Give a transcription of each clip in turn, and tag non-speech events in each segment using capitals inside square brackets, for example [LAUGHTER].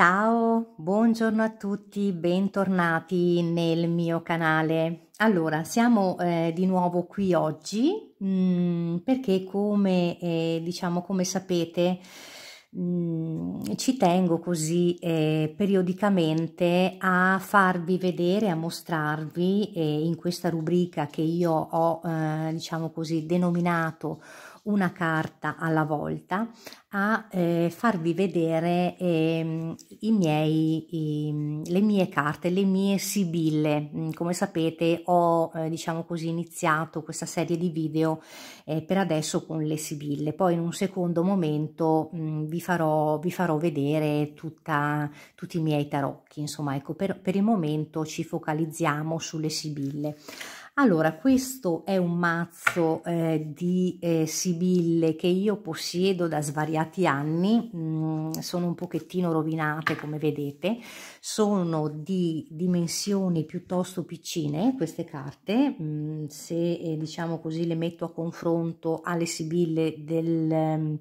Ciao, buongiorno a tutti, bentornati nel mio canale. Allora, siamo eh, di nuovo qui oggi mh, mm, perché come, eh, diciamo, come sapete mh, mm, ci tengo così eh, periodicamente a farvi vedere, a mostrarvi eh, in questa rubrica che io ho, eh, diciamo così, denominato una carta alla volta a eh, farvi vedere eh, i miei, i, le mie carte, le mie sibille. Mm, come sapete ho eh, diciamo così iniziato questa serie di video eh, per adesso con le sibille, poi in un secondo momento mh, mm, vi, farò, vi farò vedere tutta, tutti i miei tarocchi, insomma ecco per, per il momento ci focalizziamo sulle sibille. Allora, questo è un mazzo eh, di eh, sibille che io possiedo da svariati anni, mm, sono un pochettino rovinate come vedete, sono di dimensioni piuttosto piccine queste carte, mm, se eh, diciamo così le metto a confronto alle sibille del, mm,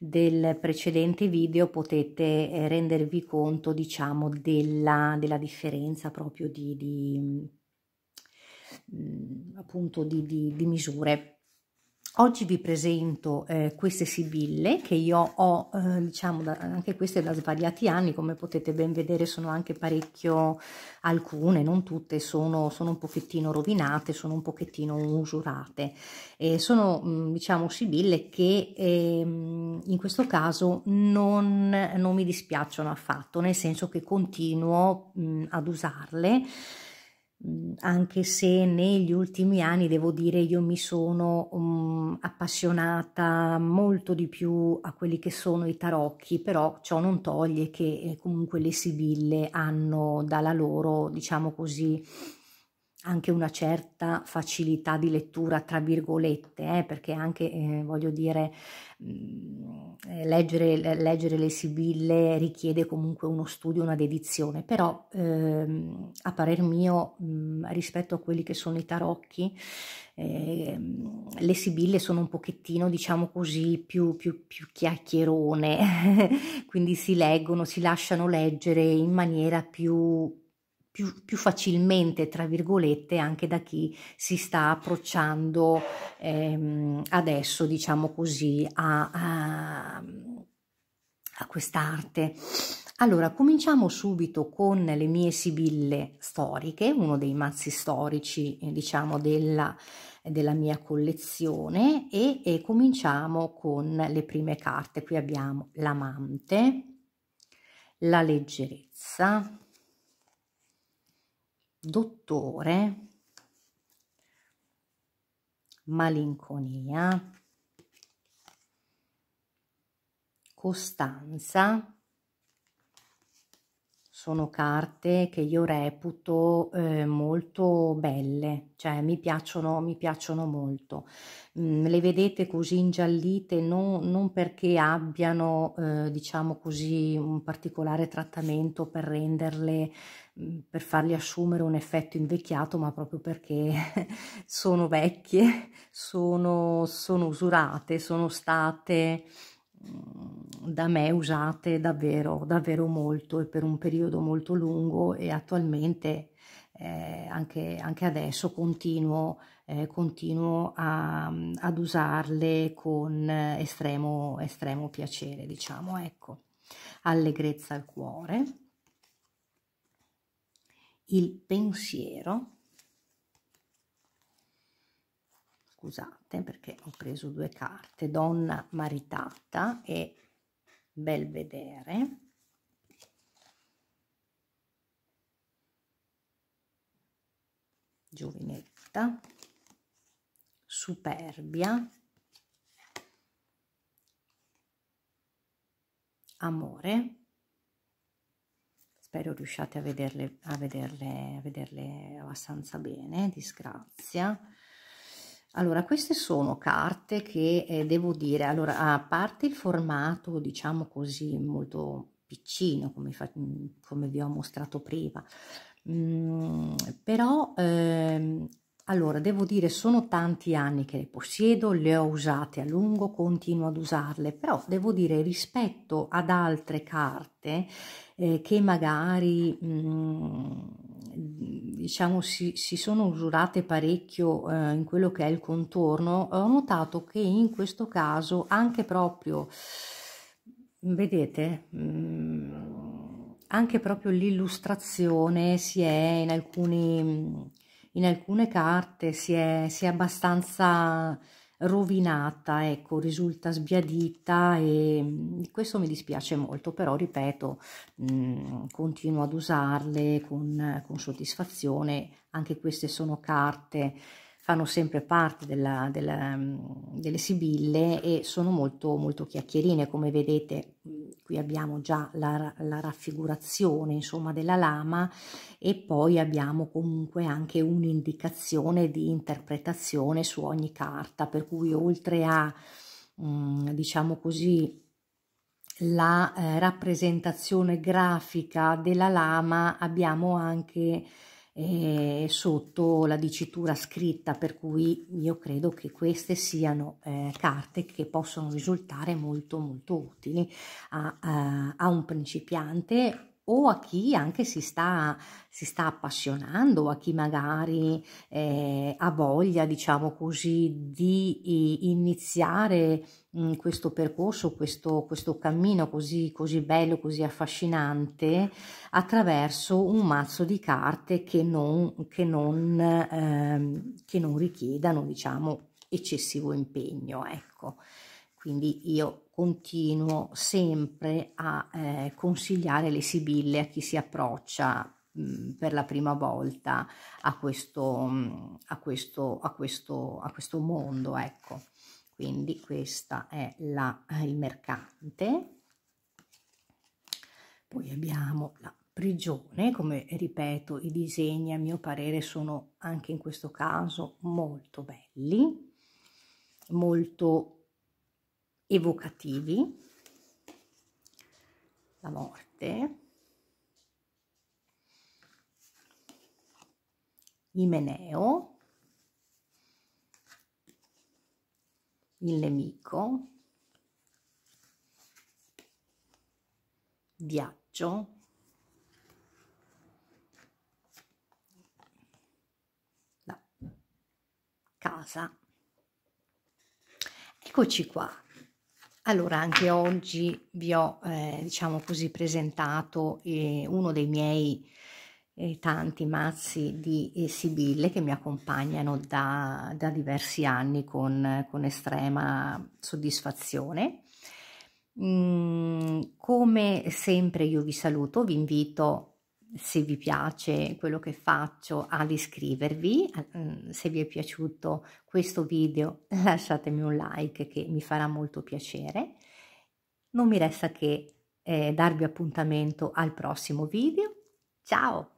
del precedente video potete eh, rendervi conto diciamo della, della differenza proprio di, di appunto di, di, di, misure. Oggi vi presento eh, queste sibille che io ho, eh, diciamo, da, anche queste da svariati anni, come potete ben vedere sono anche parecchio, alcune, non tutte, sono, sono un pochettino rovinate, sono un pochettino usurate. Eh, sono, diciamo, sibille che ehm, in questo caso non, non, mi dispiacciono affatto, nel senso che continuo mh, ad usarle Mhmm, anche se negli ultimi anni devo dire io mi sono um, appassionata molto di più a quelli che sono i tarocchi, però ciò non toglie che eh, comunque le sibille hanno dalla loro, diciamo così, anche una certa facilità di lettura, tra virgolette, eh, perché anche, eh, voglio dire, mh, mm, eh, leggere, leggere, le Sibille richiede comunque uno studio, una dedizione, però ehm, a parer mio, mh, mm, rispetto a quelli che sono i tarocchi, eh, le Sibille sono un pochettino, diciamo così, più, più, più chiacchierone, [LAUGHS] quindi si leggono, si lasciano leggere in maniera più più, più, facilmente, tra virgolette, anche da chi si sta approcciando ehm, adesso, diciamo così, a, a, a quest'arte. Allora, cominciamo subito con le mie sibille storiche, uno dei mazzi storici, eh, diciamo, della, della, mia collezione e, e cominciamo con le prime carte. Qui abbiamo l'amante, la leggerezza, dottore, malinconia, costanza, sono carte che io reputo eh, molto belle, cioè mi piacciono, mi piacciono molto. Mm, le vedete così ingiallite non, non perché abbiano, eh, diciamo così, un particolare trattamento per renderle Mhmm, per fargli assumere un effetto invecchiato, ma proprio perché [LAUGHS] sono vecchie, sono, sono usurate, sono state mhmm, da me usate davvero, davvero molto e per un periodo molto lungo e attualmente eh, anche, anche, adesso continuo, eh, continuo a, ad usarle con estremo, estremo piacere, diciamo, ecco, allegrezza al cuore il pensiero scusate perché ho preso due carte donna maritata e belvedere giovinetta superbia amore spero riusciate a vederle, a vederle, a vederle abbastanza bene, disgrazia. Allora, queste sono carte che eh, devo dire, allora, a parte il formato, diciamo così, molto piccino, come, fa, come vi ho mostrato prima, mh, mm, però eh, allora, devo dire, sono tanti anni che le possiedo, le ho usate a lungo, continuo ad usarle, però devo dire rispetto ad altre carte eh, che magari mh, mm, diciamo si, si, sono usurate parecchio eh, in quello che è il contorno, ho notato che in questo caso anche proprio, vedete, mh, mm, anche proprio l'illustrazione si è in alcuni in alcune carte si è, si è abbastanza rovinata, ecco, risulta sbiadita e mhmm, questo mi dispiace molto, però ripeto, mh, mhmm, continuo ad usarle con, con, soddisfazione, anche queste sono carte, fanno sempre parte della, della, mhmm, delle sibille e sono molto, molto chiacchierine, come vedete qui abbiamo già la, la raffigurazione insomma della lama e poi abbiamo comunque anche un'indicazione di interpretazione su ogni carta per cui oltre a mm, diciamo così la eh, rappresentazione grafica della lama abbiamo anche eh, sotto la dicitura scritta, per cui io credo che queste siano eh, carte che possono risultare molto molto utili a, a, eh, a un principiante o a chi anche si sta, si sta appassionando, a chi magari eh, ha voglia, diciamo così, di iniziare mh, mm, questo percorso, questo, questo cammino così, così bello, così affascinante, attraverso un mazzo di carte che non, che non, ehm, che non richiedano, diciamo, eccessivo impegno, ecco quindi io continuo sempre a eh, consigliare le sibille a chi si approccia mh, mm, per la prima volta a questo, mh, mm, a questo, a questo, a questo mondo, ecco. Quindi questa è la, eh, il mercante. Poi abbiamo la prigione, come ripeto i disegni a mio parere sono anche in questo caso molto belli, molto evocativi, la morte, Imeneo, il nemico, viaggio, la casa. Eccoci qua. Allora, anche oggi vi ho, eh, diciamo così, presentato eh, uno dei miei eh, tanti mazzi di eh, Sibille che mi accompagnano da, da diversi anni con, con estrema soddisfazione. Mm, come sempre io vi saluto, vi invito se vi piace quello che faccio ad iscrivervi, mm, se vi è piaciuto questo video [LAUGHS] lasciatemi un like che mi farà molto piacere. Non mi resta che eh, darvi appuntamento al prossimo video. Ciao!